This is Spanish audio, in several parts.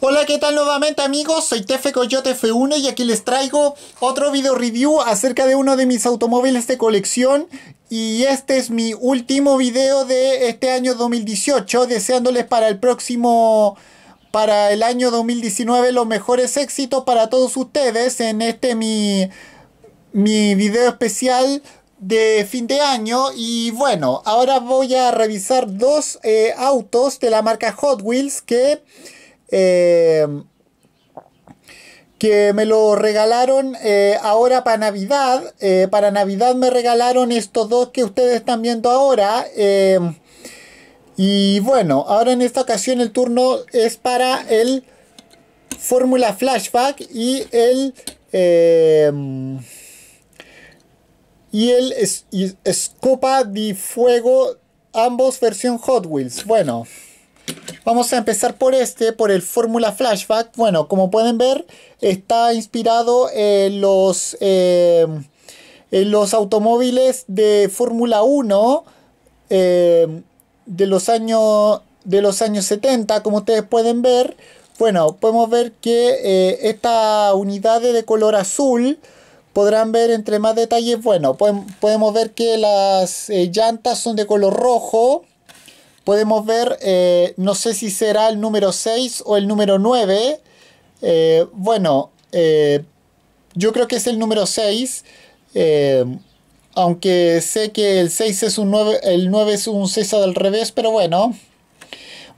Hola, ¿qué tal nuevamente amigos? Soy Tefe Coyote F1 y aquí les traigo otro video review acerca de uno de mis automóviles de colección y este es mi último video de este año 2018 deseándoles para el próximo para el año 2019 los mejores éxitos para todos ustedes en este mi mi video especial de fin de año y bueno ahora voy a revisar dos eh, autos de la marca Hot Wheels que Em, que me lo regalaron eh, ahora para Navidad. Eh, para Navidad me regalaron estos dos que ustedes están viendo ahora. Em, y bueno, ahora en esta ocasión el turno es para el Fórmula Flashback y el... Em, y el Escopa de Fuego, ambos versión Hot Wheels. Bueno. Vamos a empezar por este, por el Fórmula Flashback. Bueno, como pueden ver, está inspirado en los, em, en los automóviles de Fórmula 1 em, de, los años, de los años 70, como ustedes pueden ver. Bueno, podemos ver que eh, esta unidad unidades de color azul podrán ver entre más detalles. Bueno, podemos ver que las eh, llantas son de color rojo podemos ver, eh, no sé si será el número 6 o el número 9. Eh, bueno, eh, yo creo que es el número 6. aunque sé que el 6 es un 9, el 9 es un 6 al revés, pero bueno.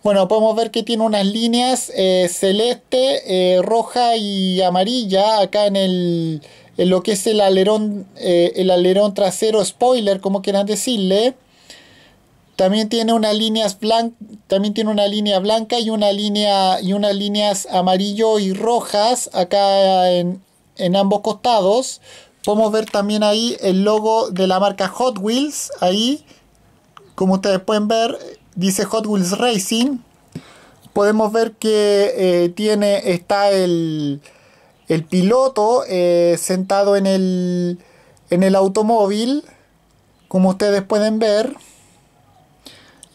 Bueno, podemos ver que tiene unas líneas celeste, roja y amarilla acá en lo que es el alerón, el alerón trasero spoiler, como quieran decirle. También tiene líneas también tiene una línea blanca y una línea y unas líneas amarillo y rojas acá en, ambos costados. Podemos ver también ahí el logo de la marca Hot Wheels. Ahí, como ustedes pueden ver, dice Hot Wheels Racing. Podemos ver que eh, tiene, está el, piloto eh, sentado en el, en el automóvil, como ustedes pueden ver.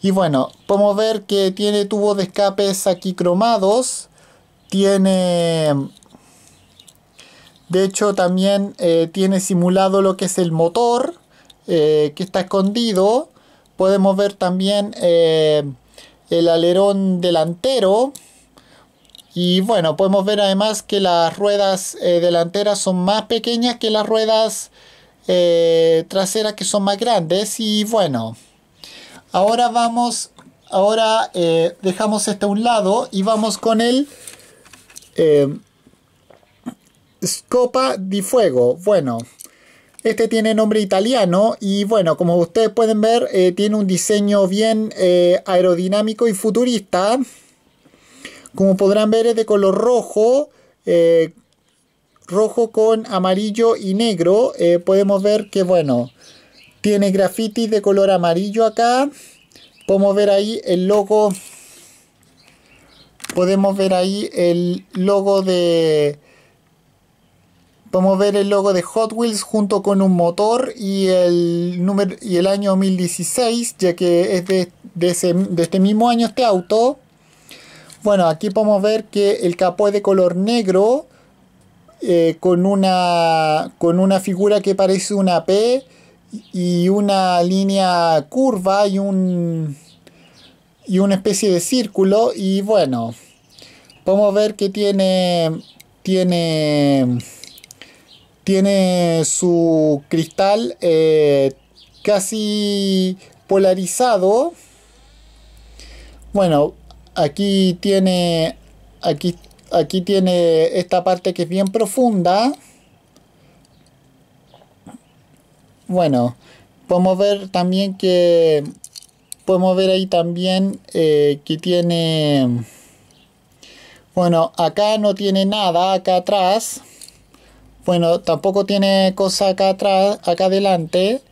Y bueno, podemos ver que tiene tubos de escapes aquí cromados. Tiene... De hecho también eh, tiene simulado lo que es el motor eh, que está escondido. Podemos ver también eh, el alerón delantero. Y bueno, podemos ver además que las ruedas delanteras son más pequeñas que las ruedas traseras que son más grandes. Y bueno, Ahora vamos, ahora eh, dejamos este a un lado y vamos con el Scopa eh, di Fuego. Bueno, este tiene nombre italiano y bueno, como ustedes pueden ver, eh, tiene un diseño bien aerodinámico y futurista. Como podrán ver es de color rojo rojo con amarillo y negro podemos ver que bueno tiene grafitis de color amarillo acá. Podemos ver ahí el logo. Podemos ver ahí el logo de... Podemos ver el logo de Hot Wheels junto con un motor y el, y el año 2016, ya que es de, este mismo año este auto. Bueno, aquí podemos ver que el capó es de color negro eh, con, una, con una figura que parece una P y una línea curva y un y una especie de círculo y bueno podemos ver que tiene tiene su cristal eh, casi polarizado bueno aquí tiene aquí aquí tiene esta parte que es bien profunda bueno, podemos ver también que podemos ver ahí también eh, que tiene bueno acá no tiene nada acá atrás bueno tampoco tiene cosa acá atrás acá adelante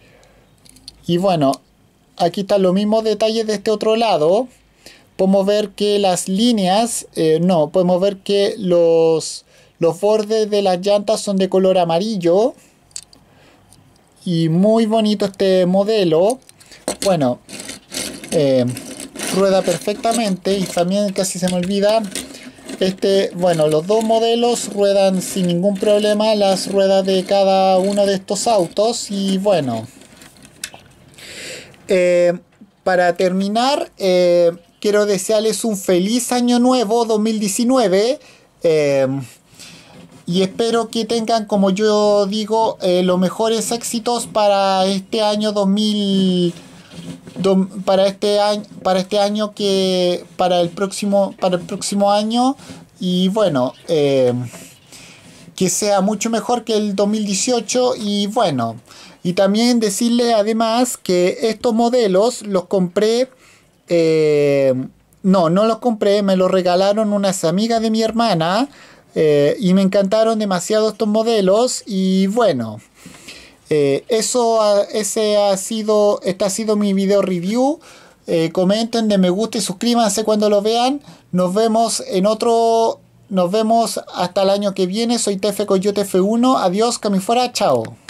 y bueno aquí están los mismos detalles de este otro lado podemos ver que las líneas eh, no podemos ver que los los bordes de las llantas son de color amarillo y muy bonito este modelo bueno eh, rueda perfectamente y también casi se me olvida este bueno los dos modelos ruedan sin ningún problema las ruedas de cada uno de estos autos y bueno eh, para terminar eh, quiero desearles un feliz año nuevo 2019 y espero que tengan, como yo digo, eh, los mejores éxitos para este año 2000 para este año para este año que para el próximo para el próximo año y bueno eh, que sea mucho mejor que el 2018 y bueno y también decirle además que estos modelos los compré eh, no no los compré me los regalaron unas amigas de mi hermana eh, y me encantaron demasiado estos modelos y bueno, eh, eso ese ha sido, este ha sido mi video review. Eh, comenten de me gusta y suscríbanse cuando lo vean. Nos vemos en otro, nos vemos hasta el año que viene. Soy Tefe Coyote F1. Adiós, que fuera, chao.